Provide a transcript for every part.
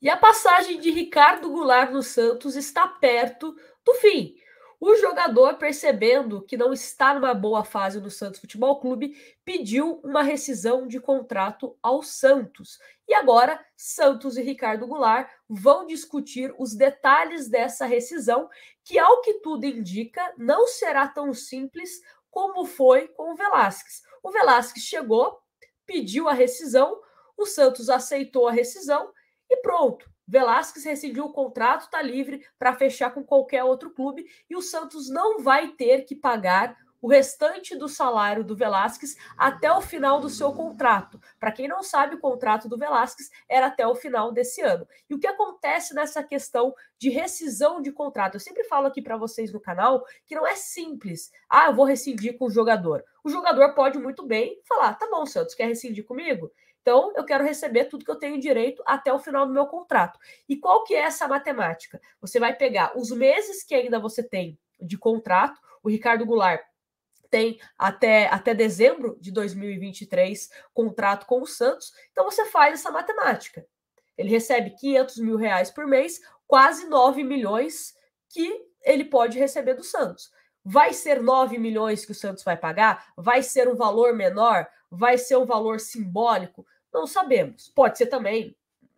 E a passagem de Ricardo Goulart no Santos está perto do fim. O jogador, percebendo que não está numa boa fase no Santos Futebol Clube, pediu uma rescisão de contrato ao Santos. E agora, Santos e Ricardo Goulart vão discutir os detalhes dessa rescisão, que, ao que tudo indica, não será tão simples como foi com o Velasquez. O Velasquez chegou, pediu a rescisão, o Santos aceitou a rescisão e pronto. Velasquez rescindiu o contrato, está livre para fechar com qualquer outro clube e o Santos não vai ter que pagar o restante do salário do Velasquez até o final do seu contrato. Para quem não sabe, o contrato do Velasquez era até o final desse ano. E o que acontece nessa questão de rescisão de contrato? Eu sempre falo aqui para vocês no canal que não é simples. Ah, eu vou rescindir com o jogador. O jogador pode muito bem falar: tá bom, Santos, quer rescindir comigo? Então, eu quero receber tudo que eu tenho direito até o final do meu contrato. E qual que é essa matemática? Você vai pegar os meses que ainda você tem de contrato, o Ricardo Goulart tem até, até dezembro de 2023 contrato com o Santos, então você faz essa matemática. Ele recebe 500 mil reais por mês, quase 9 milhões que ele pode receber do Santos. Vai ser 9 milhões que o Santos vai pagar? Vai ser um valor menor? Vai ser um valor simbólico? Não sabemos. Pode ser também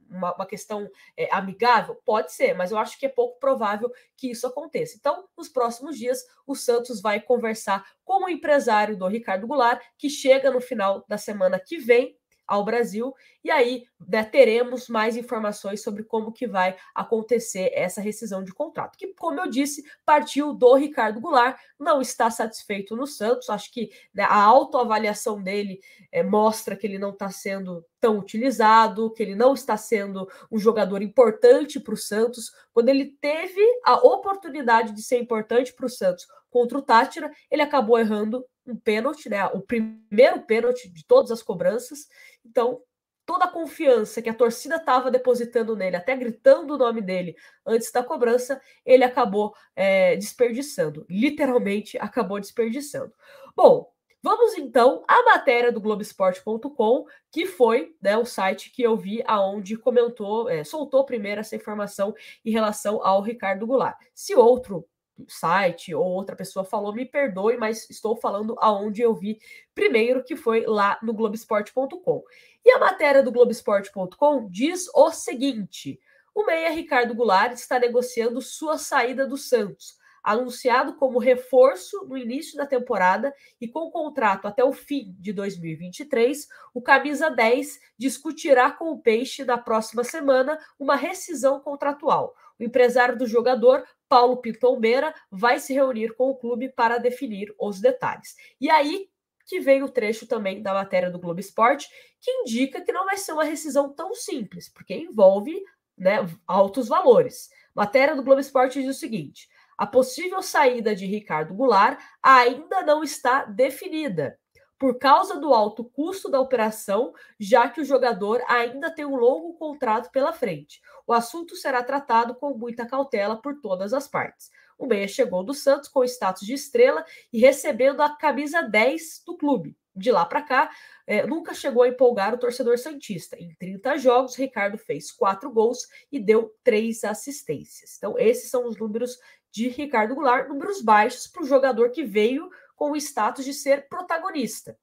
uma, uma questão é, amigável? Pode ser, mas eu acho que é pouco provável que isso aconteça. Então, nos próximos dias, o Santos vai conversar com o empresário do Ricardo Goulart, que chega no final da semana que vem ao Brasil. E aí né, teremos mais informações sobre como que vai acontecer essa rescisão de contrato, que, como eu disse, partiu do Ricardo Goulart, não está satisfeito no Santos. Acho que né, a autoavaliação dele é, mostra que ele não está sendo tão utilizado, que ele não está sendo um jogador importante para o Santos. Quando ele teve a oportunidade de ser importante para o Santos contra o Tátira, ele acabou errando um pênalti, né? O primeiro pênalti de todas as cobranças. Então, toda a confiança que a torcida estava depositando nele, até gritando o nome dele antes da cobrança, ele acabou é, desperdiçando. Literalmente acabou desperdiçando. Bom, vamos então à matéria do Globoesporte.com, que foi né, o site que eu vi aonde comentou, é, soltou primeiro essa informação em relação ao Ricardo Goulart. Se outro site ou outra pessoa falou, me perdoe, mas estou falando aonde eu vi primeiro, que foi lá no Globesport.com. E a matéria do Globesport.com diz o seguinte: o meia Ricardo Goulart está negociando sua saída do Santos, anunciado como reforço no início da temporada e com contrato até o fim de 2023, o camisa 10 discutirá com o Peixe na próxima semana uma rescisão contratual. O empresário do jogador, Paulo Pitombeira, vai se reunir com o clube para definir os detalhes. E aí que vem o trecho também da matéria do Globo Esporte, que indica que não vai ser uma rescisão tão simples, porque envolve né, altos valores. Matéria do Globo Esporte diz o seguinte: a possível saída de Ricardo Goulart ainda não está definida por causa do alto custo da operação, já que o jogador ainda tem um longo contrato pela frente. O assunto será tratado com muita cautela por todas as partes. O Meia chegou do Santos com status de estrela e recebendo a camisa 10 do clube. De lá para cá, é, nunca chegou a empolgar o torcedor Santista. Em 30 jogos, Ricardo fez quatro gols e deu três assistências. Então, esses são os números de Ricardo Goulart, números baixos para o jogador que veio com o status de ser protagonista.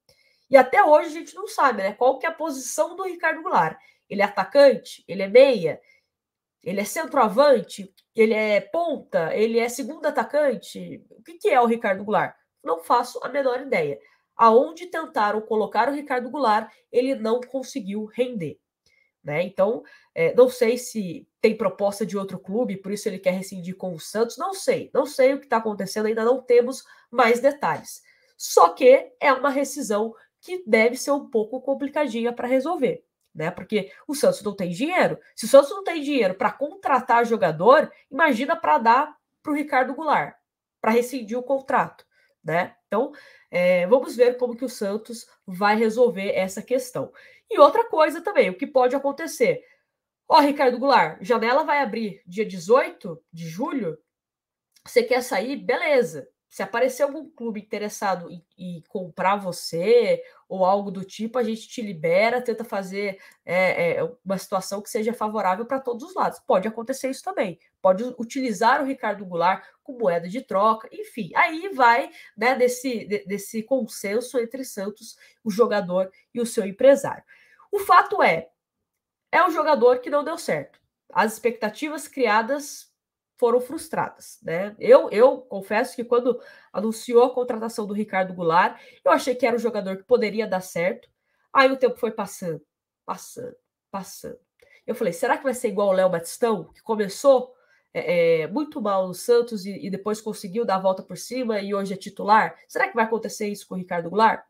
E até hoje a gente não sabe, né? Qual que é a posição do Ricardo Goulart? Ele é atacante? Ele é meia? Ele é centroavante? Ele é ponta? Ele é segundo atacante? O que, que é o Ricardo Goulart? Não faço a menor ideia. Aonde tentaram colocar o Ricardo Goulart, ele não conseguiu render. Né? Então, é, não sei se tem proposta de outro clube, por isso ele quer rescindir com o Santos, não sei, não sei o que está acontecendo, ainda não temos mais detalhes. Só que é uma rescisão que deve ser um pouco complicadinha para resolver, né? Porque o Santos não tem dinheiro. Se o Santos não tem dinheiro para contratar jogador, imagina para dar para o Ricardo Goulart, para rescindir o contrato, né? Então, é, vamos ver como que o Santos vai resolver essa questão. E outra coisa também, o que pode acontecer? Ó, Ricardo Goulart, janela vai abrir dia 18 de julho. Você quer sair? Beleza se aparecer algum clube interessado em, em, comprar você ou algo do tipo, a gente te libera, tenta fazer é, é, uma situação que seja favorável para todos os lados. Pode acontecer isso também. Pode utilizar o Ricardo Goulart com moeda de troca, enfim. Aí vai né, desse, desse consenso entre Santos, o jogador e o seu empresário. O fato é, é um jogador que não deu certo. As expectativas criadas foram frustradas, né? Eu, eu confesso que quando anunciou a contratação do Ricardo Goulart, eu achei que era um jogador que poderia dar certo. Aí o tempo foi passando, passando, passando. Eu falei, será que vai ser igual o Léo Batistão, que começou é, é, muito mal no Santos e, e, depois conseguiu dar a volta por cima e hoje é titular? Será que vai acontecer isso com o Ricardo Goulart?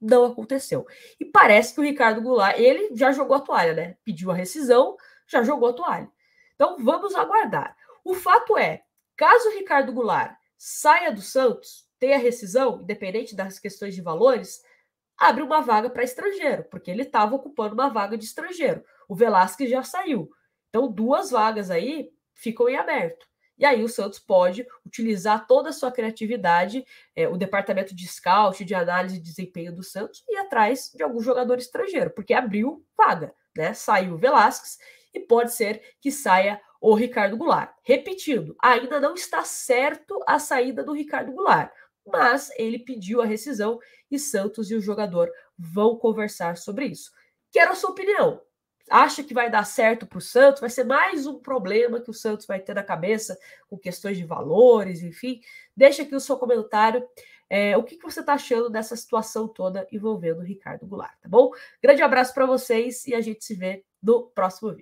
Não aconteceu. E parece que o Ricardo Goulart, ele já jogou a toalha, né? Pediu a rescisão, já jogou a toalha. Então vamos aguardar. O fato é, caso Ricardo Goulart saia do Santos, tenha rescisão, independente das questões de valores, abre uma vaga para estrangeiro, porque ele estava ocupando uma vaga de estrangeiro. O Velasquez já saiu. Então, duas vagas aí ficam em aberto. E aí o Santos pode utilizar toda a sua criatividade, é, o departamento de scout, de análise de desempenho do Santos, e atrás de algum jogador estrangeiro, porque abriu vaga, né? Saiu o Velasquez e pode ser que saia o Ricardo Goulart. Repetindo, ainda não está certo a saída do Ricardo Goulart, mas ele pediu a rescisão e Santos e o jogador vão conversar sobre isso. Quero a sua opinião. Acha que vai dar certo para o Santos? Vai ser mais um problema que o Santos vai ter na cabeça com questões de valores, enfim. Deixa aqui o seu comentário. É, o que, que você está achando dessa situação toda envolvendo o Ricardo Goulart, tá bom? Grande abraço para vocês e a gente se vê no próximo vídeo.